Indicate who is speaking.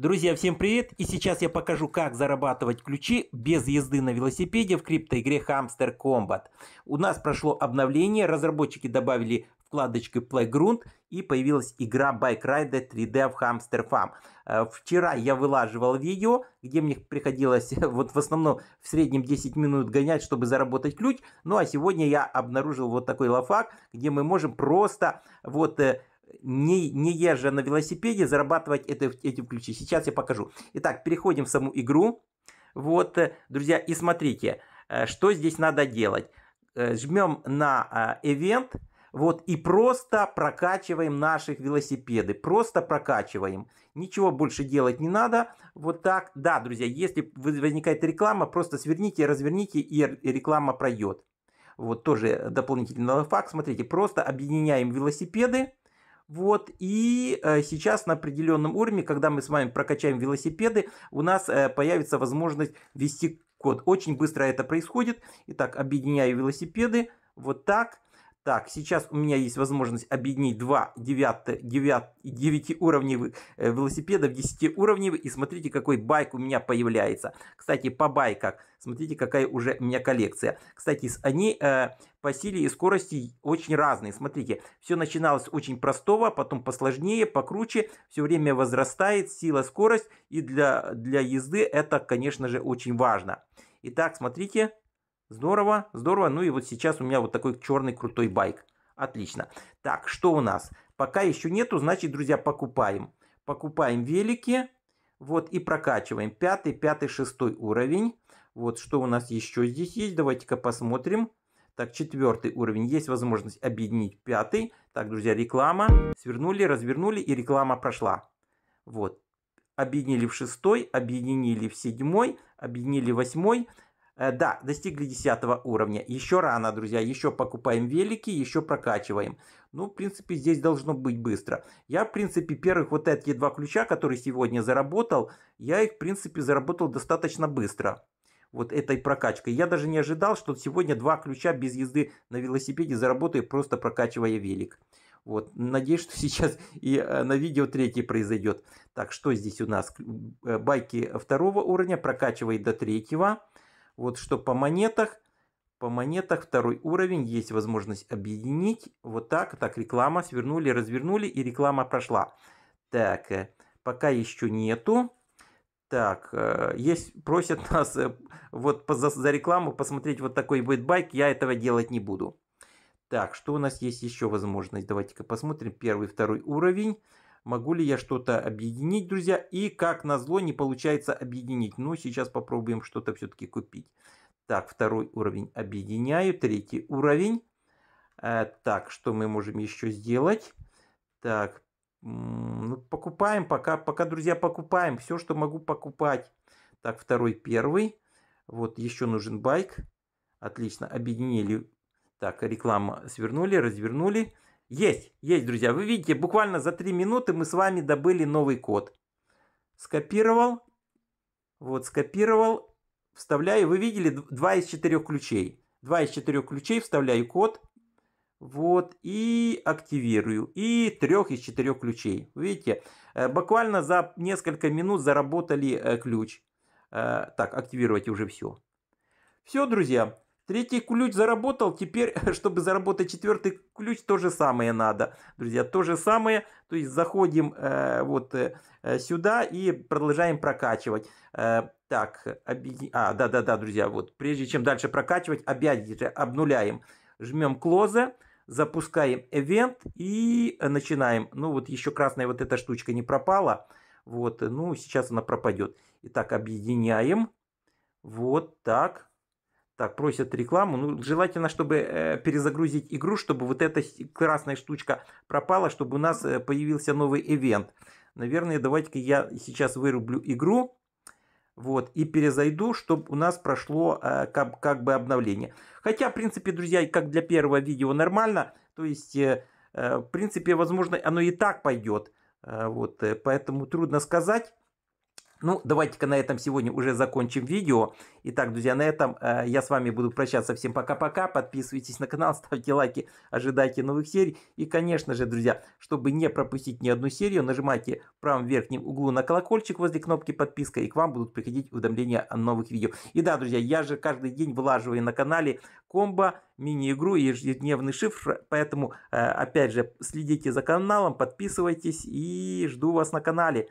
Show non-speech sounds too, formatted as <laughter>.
Speaker 1: Друзья, всем привет! И сейчас я покажу, как зарабатывать ключи без езды на велосипеде в криптоигре Hamster Combat. У нас прошло обновление, разработчики добавили вкладочки Playground и появилась игра Bike Rider 3D в Hamster Farm. Э, вчера я вылаживал видео, где мне приходилось <laughs> вот в основном в среднем 10 минут гонять, чтобы заработать ключ. Ну а сегодня я обнаружил вот такой лафак, где мы можем просто вот э, не, не езжа на велосипеде, зарабатывать это, эти ключи. Сейчас я покажу. Итак, переходим в саму игру. Вот, э, друзья, и смотрите, э, что здесь надо делать. Э, жмем на а, эвент, вот, и просто прокачиваем наших велосипеды. Просто прокачиваем. Ничего больше делать не надо. Вот так. Да, друзья, если возникает реклама, просто сверните, разверните, и реклама пройдет. Вот тоже дополнительный факт. Смотрите, просто объединяем велосипеды. Вот, и э, сейчас на определенном уровне, когда мы с вами прокачаем велосипеды, у нас э, появится возможность ввести код. Очень быстро это происходит. Итак, объединяю велосипеды. Вот так. Так, сейчас у меня есть возможность объединить два 9, 9, 9 уровневых велосипедов, 10 уровневых. И смотрите, какой байк у меня появляется. Кстати, по байкам. Смотрите, какая уже у меня коллекция. Кстати, они э, по силе и скорости очень разные. Смотрите, все начиналось очень простого, потом посложнее, покруче. Все время возрастает сила, скорость. И для, для езды это, конечно же, очень важно. Итак, смотрите. Здорово, здорово. Ну и вот сейчас у меня вот такой черный крутой байк. Отлично. Так, что у нас? Пока еще нету, значит, друзья, покупаем. Покупаем велики. Вот и прокачиваем. Пятый, пятый, шестой уровень. Вот что у нас еще здесь есть. Давайте-ка посмотрим. Так, четвертый уровень. Есть возможность объединить пятый. Так, друзья, реклама. Свернули, развернули и реклама прошла. Вот. Объединили в шестой, объединили в седьмой, объединили в восьмой. Э, да, достигли 10 уровня. Еще рано, друзья. Еще покупаем велики, еще прокачиваем. Ну, в принципе, здесь должно быть быстро. Я, в принципе, первых вот эти два ключа, которые сегодня заработал, я их, в принципе, заработал достаточно быстро. Вот этой прокачкой. Я даже не ожидал, что сегодня два ключа без езды на велосипеде заработаю, просто прокачивая велик. Вот, надеюсь, что <laughs> сейчас и э, на видео третий произойдет. Так, что здесь у нас? Э, байки второго уровня прокачивает до третьего. Вот что по монетах, по монетах второй уровень есть возможность объединить. Вот так, так реклама свернули, развернули и реклама прошла. Так, э, пока еще нету. Так, э, есть, просят нас э, вот за, за рекламу посмотреть вот такой будет байк, я этого делать не буду. Так, что у нас есть еще возможность? Давайте-ка посмотрим. Первый, второй уровень. Могу ли я что-то объединить, друзья? И как назло не получается объединить. Ну, сейчас попробуем что-то все-таки купить. Так, второй уровень объединяю. Третий уровень. Э, так, что мы можем еще сделать? Так, ну, покупаем пока, пока, друзья, покупаем. Все, что могу покупать. Так, второй, первый. Вот еще нужен байк. Отлично, объединили. Так, реклама свернули, развернули. Есть, есть, друзья. Вы видите, буквально за 3 минуты мы с вами добыли новый код. Скопировал. Вот, скопировал. Вставляю. Вы видели 2 из 4 ключей. 2 из 4 ключей вставляю код. Вот, и активирую. И трех из четырех ключей. Вы Видите, э, буквально за несколько минут заработали э, ключ. Э, так, активировать уже все. Все, друзья. Третий ключ заработал, теперь, <laughs> чтобы заработать четвертый ключ, то же самое надо, друзья, то же самое. То есть заходим э, вот э, э сюда и продолжаем прокачивать. Э, так, объедин... а, да-да-да, друзья, вот прежде чем дальше прокачивать, опять же обнуляем. Жмем close, запускаем event и начинаем. Ну вот еще красная вот эта штучка не пропала. Вот, ну сейчас она пропадет. Итак, объединяем. Вот так так, просят рекламу. Ну, желательно, чтобы э, перезагрузить игру, чтобы вот эта красная штучка пропала, чтобы у нас э, появился новый ивент. Наверное, давайте-ка я сейчас вырублю игру. Вот, и перезайду, чтобы у нас прошло э, как, как бы обновление. Хотя, в принципе, друзья, как для первого видео нормально. То есть, э, э, в принципе, возможно, оно и так пойдет. Э, вот, э, поэтому трудно сказать. Ну, давайте-ка на этом сегодня уже закончим видео. Итак, друзья, на этом э, я с вами буду прощаться. Всем пока-пока. Подписывайтесь на канал, <laughs> ставьте лайки, ожидайте новых серий. И, конечно же, друзья, чтобы не пропустить ни одну серию, нажимайте в правом верхнем углу на колокольчик возле кнопки подписка, и к вам будут приходить уведомления о новых видео. И да, друзья, я же каждый день вылаживаю на канале комбо, мини-игру и ежедневный шифр. Поэтому, э, опять же, следите за каналом, подписывайтесь и жду вас на канале.